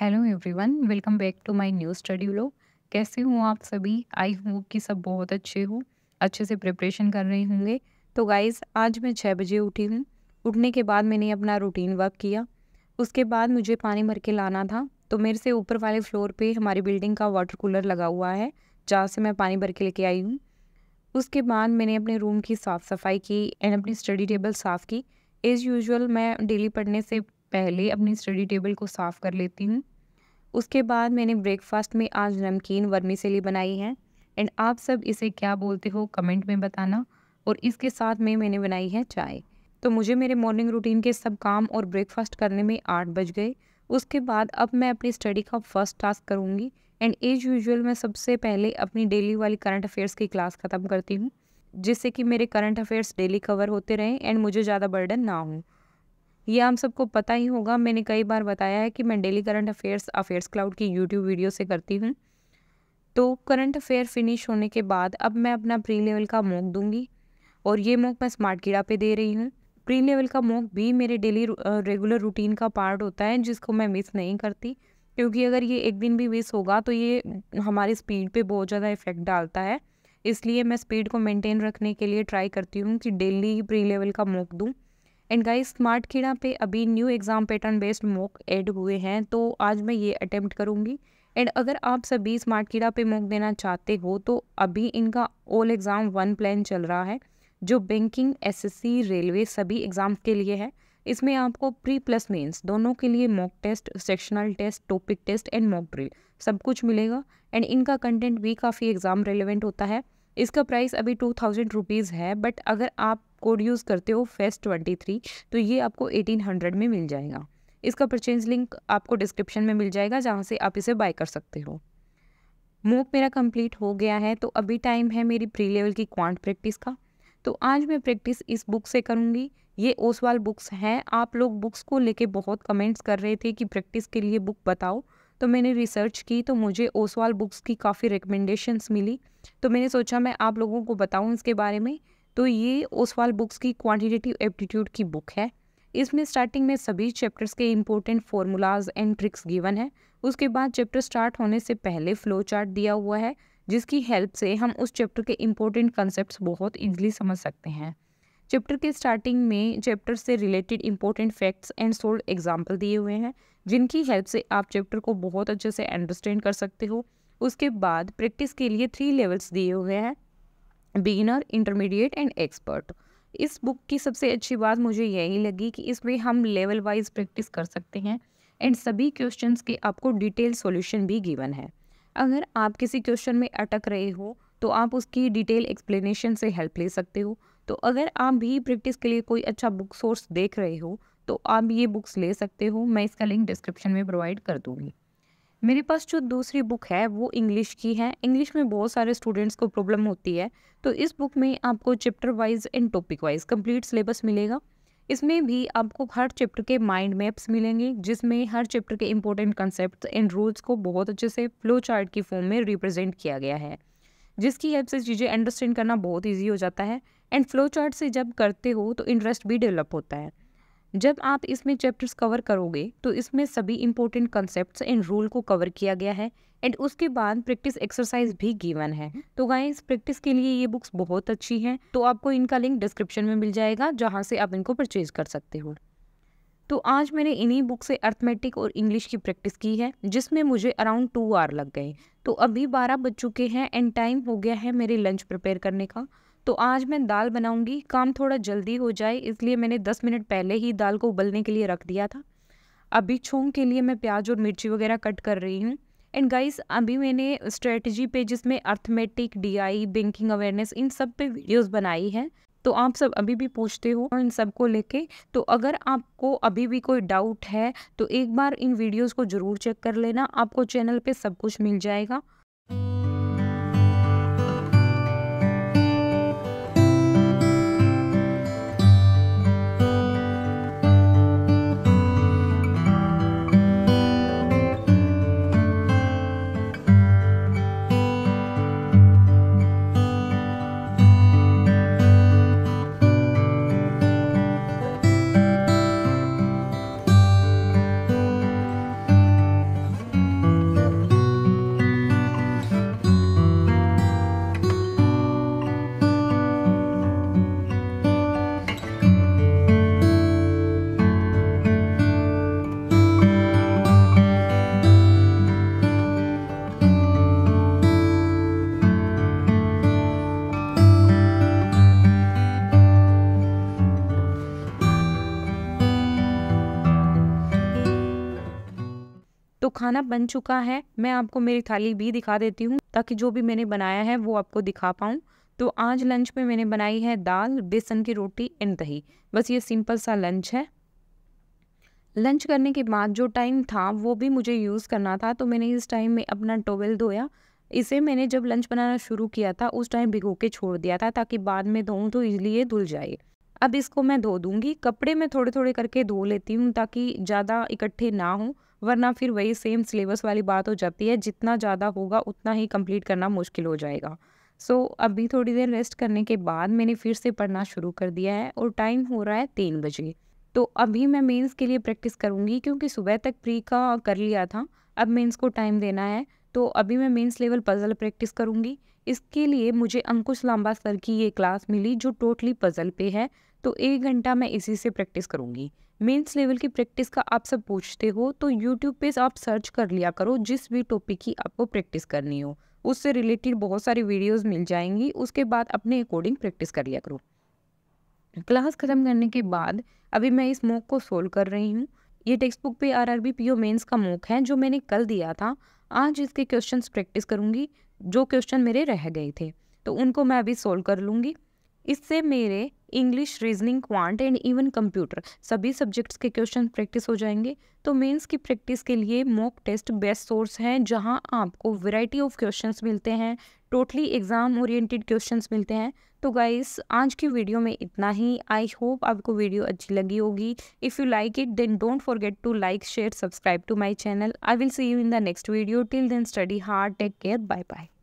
hello everyone welcome back to my new study लो कैसे हो आप सभी आई होप कि सब बहुत अच्छे हो अच्छे से प्रिपरेशन कर रहे होंगे तो गाइज़ आज मैं छः बजे उठी हूँ उठने के बाद मैंने अपना रूटीन वर्क किया उसके बाद मुझे पानी भर के लाना था तो मेरे से ऊपर वाले फ्लोर पे हमारी बिल्डिंग का वाटर कूलर लगा हुआ है जहाँ से मैं पानी भर के लेके आई हूँ उसके बाद मैंने अपने रूम की साफ़ सफाई की एंड अपनी स्टडी टेबल साफ़ की एज़ यूजल मैं डेली पढ़ने से पहले अपनी स्टडी टेबल को साफ़ कर लेती हूँ उसके बाद मैंने ब्रेकफास्ट में आज नमकीन वर्मी सेली बनाई है एंड आप सब इसे क्या बोलते हो कमेंट में बताना और इसके साथ में मैंने बनाई है चाय तो मुझे मेरे मॉर्निंग रूटीन के सब काम और ब्रेकफास्ट करने में आठ बज गए उसके बाद अब मैं अपनी स्टडी का फर्स्ट टास्क करूँगी एंड एज यूजल मैं सबसे पहले अपनी डेली वाली करंट अफेयर्स की क्लास ख़त्म करती हूँ जिससे कि मेरे करंट अफेयर्स डेली कवर होते रहें एंड मुझे ज़्यादा बर्डन ना हो ये हम सबको पता ही होगा मैंने कई बार बताया है कि मैं daily current affairs affairs cloud की यूट्यूब वीडियो से करती हूँ तो करंट अफेयर फिनिश होने के बाद अब मैं अपना प्री लेवल का मोक दूंगी और ये मोक मैं स्मार्ट कीड़ा पे दे रही हूँ प्री लेवल का मोक भी मेरे डेली रेगुलर रूटीन का पार्ट होता है जिसको मैं मिस नहीं करती क्योंकि अगर ये एक दिन भी मिस होगा तो ये हमारी स्पीड पे बहुत ज़्यादा इफ़ेक्ट डालता है इसलिए मैं स्पीड को मेंटेन रखने के लिए ट्राई करती हूँ कि डेली प्री लेवल का मोक दूँ एंड गाइस स्मार्ट खेड़ा पे अभी new exam pattern based mock add हुए हैं तो आज मैं ये अटैम्प्ट करूँगी एंड अगर आप सभी स्मार्ट कीड़ा पे मॉक देना चाहते हो तो अभी इनका ऑल एग्ज़ाम वन प्लान चल रहा है जो बैंकिंग एसएससी रेलवे सभी एग्ज़ाम के लिए है इसमें आपको प्री प्लस मेन्स दोनों के लिए mock test sectional test topic test and mock drill सब कुछ मिलेगा एंड इनका कंटेंट भी काफ़ी एग्ज़ाम रेलिवेंट होता है इसका प्राइस अभी टू थाउजेंड रुपीज़ है बट अगर आप कोड यूज़ करते हो फेस्ट ट्वेंटी थ्री तो ये आपको एटीन हंड्रेड में मिल जाएगा इसका परचेज लिंक आपको डिस्क्रिप्शन में मिल जाएगा जहाँ से आप इसे बाय कर सकते हो मूक मेरा कंप्लीट हो गया है तो अभी टाइम है मेरी प्री लेवल की क्वांट प्रैक्टिस का तो आज मैं प्रैक्टिस इस बुक से करूँगी ये ओसवाल बुक्स हैं आप लोग बुक्स को लेके बहुत कमेंट्स कर रहे थे कि प्रैक्टिस के लिए बुक बताओ तो मैंने रिसर्च की तो मुझे ओसवाल बुक्स की काफ़ी रिकमेंडेशंस मिली तो मैंने सोचा मैं आप लोगों को बताऊँ इसके बारे में तो ये ओसवाल बुक्स की क्वांटिटेटिव एप्टीट्यूड की बुक है इसमें स्टार्टिंग में सभी चैप्टर्स के important formulas and tricks given है उसके बाद चैप्टर स्टार्ट होने से पहले फ्लो चार्ट दिया हुआ है जिसकी हेल्प से हम उस चैप्टर के इम्पोर्टेंट कंसेप्ट बहुत ईजिली समझ सकते हैं चैप्टर के स्टार्टिंग में चैप्टर से related important facts and solved example दिए हुए हैं जिनकी हेल्प से आप चैप्टर को बहुत अच्छे से अंडरस्टैंड कर सकते हो उसके बाद प्रैक्टिस के लिए थ्री लेवल्स दिए हुए हैं बिगिनर इंटरमीडिएट एंड एक्सपर्ट इस बुक की सबसे अच्छी बात मुझे यही लगी कि इसमें हम लेवल वाइज प्रैक्टिस कर सकते हैं एंड सभी क्वेश्चंस के आपको डिटेल सॉल्यूशन भी गिवन है अगर आप किसी क्वेश्चन में अटक रहे हो तो आप उसकी डिटेल एक्सप्लेनेशन से हेल्प ले सकते हो तो अगर आप भी प्रैक्टिस के लिए कोई अच्छा बुक सोर्स देख रहे हो तो आप ये बुक्स ले सकते हो मैं इसका लिंक डिस्क्रिप्शन में प्रोवाइड कर दूँगी मेरे पास जो दूसरी बुक है वो इंग्लिश की है इंग्लिश में बहुत सारे स्टूडेंट्स को प्रॉब्लम होती है तो इस बुक में आपको chapter wise and topic wise complete syllabus मिलेगा इसमें भी आपको हर चैप्टर के माइंड मैप्स मिलेंगे जिसमें हर चैप्टर के इंपॉर्टेंट कंसेप्ट एंड रूल्स को बहुत अच्छे से फ्लो चार्ट की फॉर्म में रिप्रेजेंट किया गया है जिसकी हेल्प से चीज़ें अंडरस्टैंड करना बहुत ईजी हो जाता है एंड फ्लो चार्ट से जब करते हो तो इंटरेस्ट भी डेवलप होता है जब आप इसमें चैप्टर्स कवर करोगे तो इसमें सभी इंपॉर्टेंट कॉन्सेप्ट्स एंड रूल को कवर किया गया है एंड उसके बाद प्रैक्टिस एक्सरसाइज भी गिवन है तो गाइस प्रैक्टिस के लिए ये बुक्स बहुत अच्छी हैं तो आपको इनका लिंक डिस्क्रिप्शन में मिल जाएगा जहाँ से आप इनको परचेज कर सकते हो तो आज मैंने इन्हीं बुक से अर्थमेटिक और इंग्लिश की प्रैक्टिस की है जिसमें मुझे अराउंड टू आवर लग गए तो अभी बारह बज चुके हैं एंड टाइम हो गया है मेरे लंच प्रिपेयर करने का तो आज मैं दाल बनाऊंगी काम थोड़ा जल्दी हो जाए इसलिए मैंने 10 मिनट पहले ही दाल को उबलने के लिए रख दिया था अभी छोंग के लिए मैं प्याज और मिर्ची वगैरह कट कर रही हूँ एंड गाइस अभी मैंने स्ट्रेटजी पे जिसमें अर्थमेटिक डीआई बैंकिंग अवेयरनेस इन सब पे वीडियोस बनाई है तो आप सब अभी भी पूछते हो इन सब को लेके तो अगर आपको अभी भी कोई डाउट है तो एक बार इन वीडियोज़ को ज़रूर चेक कर लेना आपको चैनल पर सब कुछ मिल जाएगा तो खाना बन चुका है मैं आपको मेरी थाली भी दिखा देती हूँ ताकि जो भी मैंने बनाया है वो आपको दिखा पाऊँ तो आज लंच में मैंने बनाई है दाल बेसन की रोटी एंड दही बस ये सिंपल सा लंच है लंच करने के बाद जो टाइम था वो भी मुझे यूज़ करना था तो मैंने इस टाइम में अपना टोवेल धोया इसे मैंने जब लंच बनाना शुरू किया था उस टाइम भिगो के छोड़ दिया था ताकि बाद में धोऊँ तो इजली ये धुल जाए अब इसको मैं धो दूँगी कपड़े मैं थोड़े थोड़े करके धो लेती हूँ ताकि ज़्यादा इकट्ठे ना हों वरना फिर वही सेम सिलेबस वाली बात हो जाती है जितना ज़्यादा होगा उतना ही कंप्लीट करना मुश्किल हो जाएगा सो so, अभी थोड़ी देर रेस्ट करने के बाद मैंने फिर से पढ़ना शुरू कर दिया है और टाइम हो रहा है तीन बजे तो अभी मैं मेंस के लिए प्रैक्टिस करूँगी क्योंकि सुबह तक प्री का कर लिया था अब मेंस को टाइम देना है तो अभी मैं मेंस लेवल पज़ल प्रैक्टिस करूँगी इसके लिए मुझे अंकुश लांबा सर की ये क्लास मिली जो टोटली पज़ल पे है तो एक घंटा मैं इसी से प्रैक्टिस करूँगी मेंस लेवल की प्रैक्टिस का आप सब पूछते हो तो यूट्यूब पे आप सर्च कर लिया करो जिस भी टॉपिक की आपको प्रैक्टिस करनी हो उससे रिलेटेड बहुत सारी वीडियोस मिल जाएंगी उसके बाद अपने अकॉर्डिंग प्रैक्टिस कर लिया करो क्लास ख़त्म करने के बाद अभी मैं इस मॉक को सोल्व कर रही हूँ ये टेक्स्ट बुक पे R R B P O mains का मॉक है जो मैंने कल दिया था आज इसके क्वेश्चन प्रैक्टिस करूँगी जो क्वेश्चन मेरे रह गए थे तो उनको मैं अभी सोल्व कर लूँगी इससे मेरे English reasoning quant and even computer सभी सब्जेक्ट्स के क्वेश्चन प्रैक्टिस हो जाएंगे तो मेंस की प्रैक्टिस के लिए मॉक टेस्ट बेस्ट सोर्स हैं जहां आपको वैरायटी ऑफ क्वेश्चंस मिलते हैं टोटली एग्ज़ाम ओरिएंटेड क्वेश्चंस मिलते हैं तो गाइस आज की वीडियो में इतना ही आई होप आपको वीडियो अच्छी लगी होगी if you like it then don't forget to like share subscribe to my channel I will see you in the next video till then study hard take care bye bye